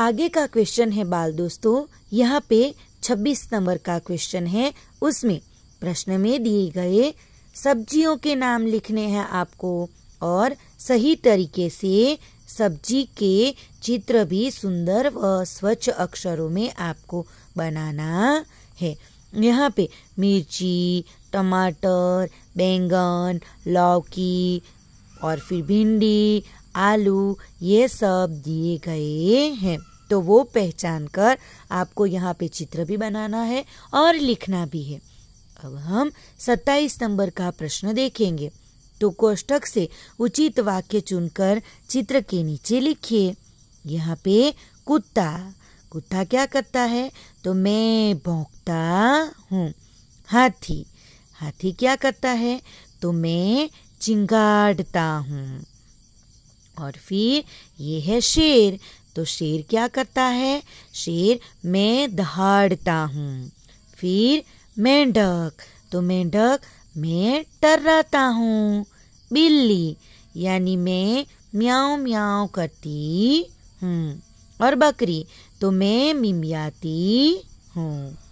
आगे का क्वेश्चन है बाल दोस्तों यहाँ पे 26 नंबर का क्वेश्चन है उसमें प्रश्न में दिए गए सब्जियों के नाम लिखने हैं आपको और सही तरीके से सब्जी के चित्र भी सुंदर व स्वच्छ अक्षरों में आपको बनाना है यहाँ पे मिर्ची टमाटर बैंगन लौकी और फिर भिंडी आलू ये सब दिए गए हैं तो वो पहचान कर आपको यहाँ पे चित्र भी बनाना है और लिखना भी है अब हम 27 नंबर का प्रश्न देखेंगे तो कोष्टक से उचित वाक्य चुनकर चित्र के नीचे लिखिए यहाँ पे कुत्ता कुत्ता क्या करता है तो मैं भोंकता हूँ हाथी हाथी क्या करता है तो मैं चिंगाड़ता हूँ और फिर ये है शेर तो शेर क्या करता है शेर मैं दहाड़ता हूँ फिर मेंढक तो मेंढक मैं टर्राता हूँ बिल्ली यानी मैं म्याओ म्याओ करती हूँ और बकरी तो मैं मिमियाती हूँ